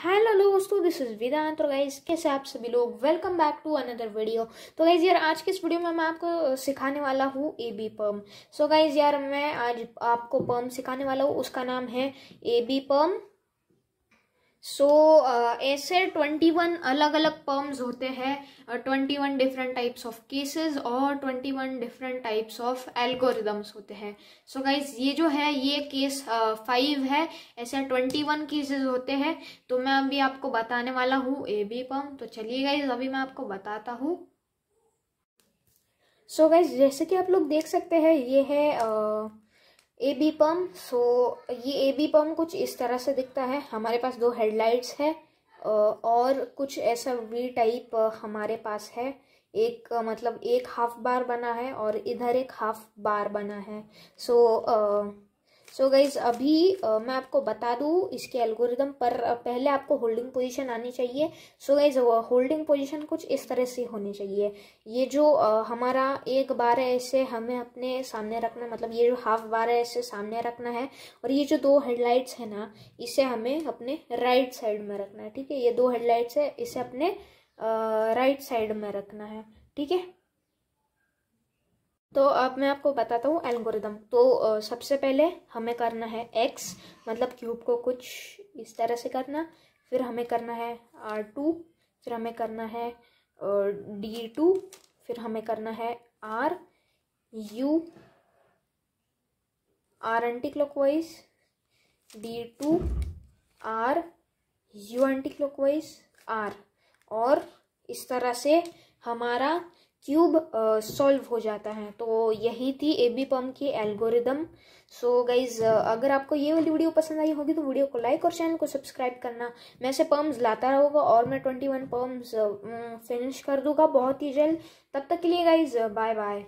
hello दोस्तों this is वेदांत और guys कैसे आप सभी लोग welcome back to another video तो गाइज यार आज के इस वीडियो में मैं आपको सिखाने वाला हूँ ए बी पर्म सो गाइज यार मैं आज आपको पर्म सिखाने वाला हूँ उसका नाम है A B perm so uh, ऐसे ट्वेंटी वन अलग अलग पर्म्स होते हैं twenty one different types of cases और twenty one different types of algorithms होते हैं सो गाइज ये जो है ये केस फाइव uh, है ऐसे ट्वेंटी वन केसेज होते हैं तो मैं अभी आपको बताने वाला हूँ ए बी पर्म तो चलिए गाइज अभी मैं आपको बताता हूँ सो so, गाइज जैसे कि आप लोग देख सकते हैं ये है uh, ए बी पम्प सो ये ए बी पम्प कुछ इस तरह से दिखता है हमारे पास दो हेडलाइट्स है और कुछ ऐसा वी टाइप हमारे पास है एक मतलब एक हाफ बार बना है और इधर एक हाफ बार बना है so so, so so guys अभी आ, मैं आपको बता दूँ इसके एल्गोरिदम पर पहले आपको होल्डिंग पोजीशन आनी चाहिए सो गाइज होल्डिंग पोजीशन कुछ इस तरह से होनी चाहिए ये जो आ, हमारा एक बार है इसे हमें अपने सामने रखना मतलब ये जो हाफ बार है इसे सामने रखना है और ये जो दो हेडलाइट्स है ना इसे हमें अपने राइट साइड में रखना है ठीक है ये दो हेडलाइट्स है इसे अपने राइट साइड में रखना है ठीक है तो अब मैं आपको बताता हूँ एल्गोरिदम तो सबसे पहले हमें करना है एक्स मतलब क्यूब को कुछ इस तरह से करना फिर हमें करना है आर टू फिर हमें करना है डी टू फिर हमें करना है R U R anticlockwise D two R U anticlockwise R और इस तरह से हमारा क्यूब सॉल्व हो जाता है तो यही थी ए बी पम की एल्गोरिदम सो गाइज अगर आपको ये वाली वीडियो पसंद आई होगी तो वीडियो को लाइक और चैनल को सब्सक्राइब करना मैं से पर्म्स लाता रहूँगा और मैं ट्वेंटी वन पर्म्स फिनिश कर दूंगा बहुत ही जल्द तब तक के लिए गाइज बाय बाय